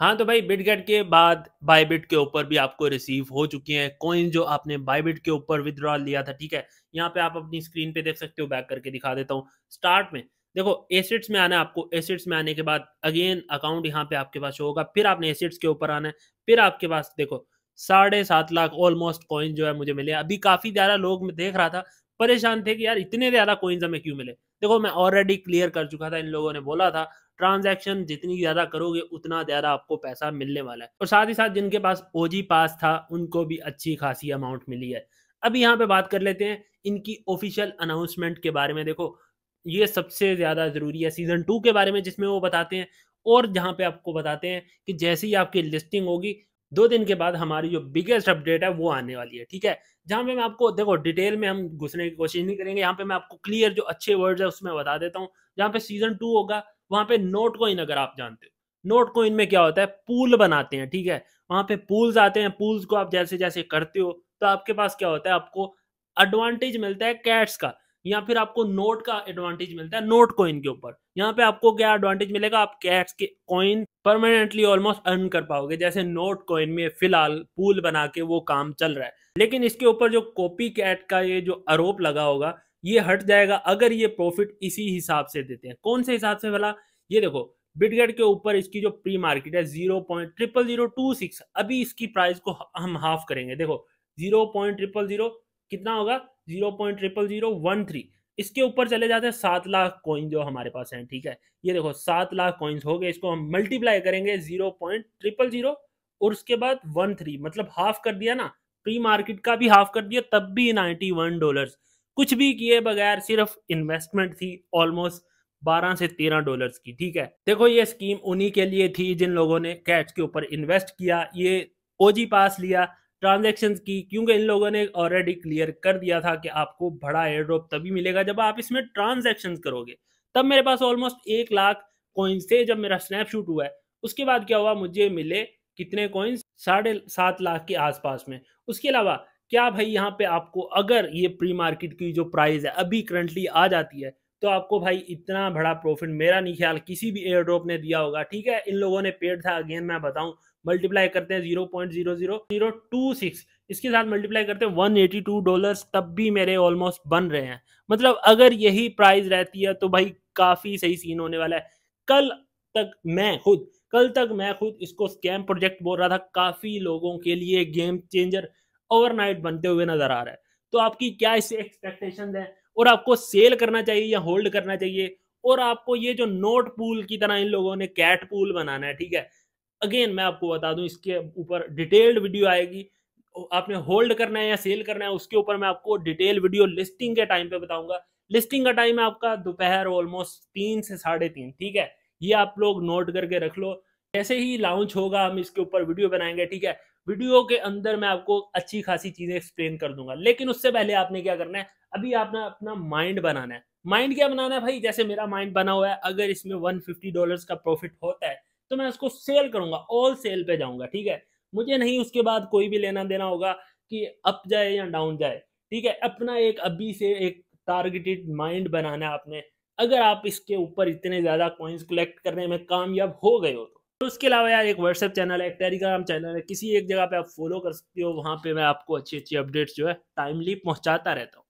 हाँ तो भाई बिटगेट के बाद बायबिट के ऊपर भी आपको रिसीव हो चुकी हैं कॉइन जो आपने बायबिट के ऊपर विदड्रॉ लिया था ठीक है यहाँ पे आप अपनी स्क्रीन पे देख सकते हो बैक करके दिखा देता हूँ स्टार्ट में देखो एसिड्स में आना है आपको एसिड्स में आने के बाद अगेन अकाउंट यहाँ पे आपके पास होगा फिर आपने एसिड्स के ऊपर आना है फिर आपके पास देखो साढ़े सात लाख ऑलमोस्ट कॉइन जो है मुझे मिले अभी काफी ज्यादा लोग देख रहा था परेशान थे कि यार इतने ज्यादा कॉइन्स हमें क्यों मिले देखो मैं ऑलरेडी क्लियर कर चुका था इन लोगों ने बोला था ट्रांजैक्शन जितनी ज़्यादा करोगे उतना ज़्यादा आपको पैसा मिलने वाला है और साथ ही साथ जिनके पास ओजी पास था उनको भी अच्छी खासी अमाउंट मिली है अब यहाँ पे बात कर लेते हैं इनकी ऑफिशियल अनाउंसमेंट के बारे में देखो ये सबसे ज़्यादा ज़रूरी है सीज़न टू के बारे में जिसमें वो बताते हैं और जहाँ पे आपको बताते हैं कि जैसे ही आपकी लिस्टिंग होगी दो दिन के बाद हमारी जो बिगेस्ट अपडेट है वो आने वाली है ठीक है जहाँ पे मैं आपको देखो डिटेल में हम घुसने की कोशिश नहीं करेंगे यहाँ पे मैं आपको क्लियर जो अच्छे वर्ड्स है उसमें बता देता हूँ जहाँ पे सीज़न टू होगा वहां पे नोट कॉइन अगर आप जानते हो नोट कॉइन में क्या होता है पूल बनाते हैं ठीक है वहां पे पूल्स आते हैं पूल्स को आप जैसे जैसे करते हो तो आपके पास क्या होता है आपको एडवांटेज मिलता है कैट्स का या फिर आपको नोट का एडवांटेज मिलता है नोट कॉइन के ऊपर यहाँ पे आपको क्या एडवांटेज मिलेगा आप कैट्स के कॉइन परमानेंटली ऑलमोस्ट अर्न कर पाओगे जैसे नोट कॉइन में फिलहाल पूल बना के वो काम चल रहा है लेकिन इसके ऊपर जो कॉपी कैट का ये जो आरोप लगा होगा ये हट जाएगा अगर ये प्रॉफिट इसी हिसाब से देते हैं कौन से हिसाब से भला ये देखो बिटगेट के ऊपर इसकी जो प्री मार्केट है zero point triple zero two six अभी इसकी प्राइस को हम हाफ करेंगे देखो जीरो पॉइंट ट्रिपल जीरो कितना होगा zero point triple zero one three इसके ऊपर चले जाते हैं सात लाख कॉइन जो हमारे पास हैं ठीक है ये देखो सात लाख कॉइन्स हो गए इसको हम मल्टीप्लाई करेंगे जीरो पॉइंट ट्रिपल जीरो और उसके बाद वन थ्री मतलब हाफ कर दिया ना प्री मार्केट का भी हाफ कर दिया तब भी नाइन्टी वन डॉलर्स कुछ भी किए बगैर सिर्फ इन्वेस्टमेंट थी ऑलमोस्ट 12 से 13 डॉलर्स की ठीक है देखो ये स्कीम उन्हीं के लिए थी जिन लोगों ने कैच के ऊपर इन्वेस्ट किया ये ओजी पास लिया ट्रांजेक्शन की क्योंकि इन लोगों ने ऑलरेडी क्लियर कर दिया था कि आपको बड़ा एयर ड्रॉप तभी मिलेगा जब आप इसमें ट्रांजेक्शन करोगे तब मेरे पास ऑलमोस्ट एक लाख कॉइन्स थे जब मेरा स्नैपशूट हुआ है उसके बाद क्या हुआ मुझे मिले कितने कोइंस साढ़े सात लाख के आसपास में उसके अलावा क्या भाई यहाँ पे आपको अगर ये प्री मार्केट की जो प्राइस है अभी करंटली आ जाती है तो आपको भाई इतना बड़ा प्रॉफिट मेरा नहीं ख्याल किसी भी एयर ड्रॉप ने दिया होगा ठीक है इन लोगों ने पेड था अगेन मैं बताऊं मल्टीप्लाई करते हैं zero point zero zero zero two six इसके साथ मल्टीप्लाई करते हैं वन एटी टू डॉलर तब भी मेरे ऑलमोस्ट बन रहे हैं मतलब अगर यही प्राइस रहती है तो भाई काफ़ी सही सीन होने वाला है कल तक मैं खुद कल तक मैं खुद इसको स्कैम प्रोजेक्ट बोल रहा था काफ़ी लोगों के लिए गेम चेंजर ओवरनाइट बनते हुए नजर आ रहा है तो आपकी क्या इससे एक्सपेक्टेशन है और आपको सेल करना चाहिए या होल्ड करना चाहिए और आपको ये जो नोट पूल की तरह इन लोगों ने कैट पूल बनाना है ठीक है अगेन मैं आपको बता दूं इसके ऊपर डिटेल्ड वीडियो आएगी आपने होल्ड करना है या सेल करना है उसके ऊपर मैं आपको डिटेल वीडियो लिस्टिंग के टाइम पे बताऊंगा लिस्टिंग का टाइम है आपका दोपहर ऑलमोस्ट तीन से साढ़े तीन ठीक है ये आप लोग नोट करके रख लो जैसे ही लॉन्च होगा हम इसके ऊपर वीडियो बनाएंगे ठीक है वीडियो के अंदर मैं आपको अच्छी खासी चीजें एक्सप्लेन कर दूंगा लेकिन उससे पहले आपने क्या करना है अभी आपने अपना माइंड बनाना है माइंड क्या बनाना है भाई जैसे मेरा माइंड बना हुआ है अगर इसमें वन फिफ्टी डॉलर का प्रॉफिट होता है तो मैं उसको सेल करूंगा ऑल सेल पे जाऊंगा ठीक है मुझे नहीं उसके बाद कोई भी लेना देना होगा कि अप जाए या डाउन जाए ठीक है अपना एक अभी से एक टारगेटेड माइंड बनाना है आपने अगर आप इसके ऊपर इतने ज्यादा कॉइन्स कलेक्ट करने में कामयाब हो गए हो तो तो उसके अलावा यार एक व्हाट्सएप चैनल है एक टेलीग्राम चैनल है किसी एक जगह पे आप फॉलो कर सकते हो वहाँ पे मैं आपको अच्छी अच्छी अपडेट्स जो है टाइमली पहुँचाता रहता हूँ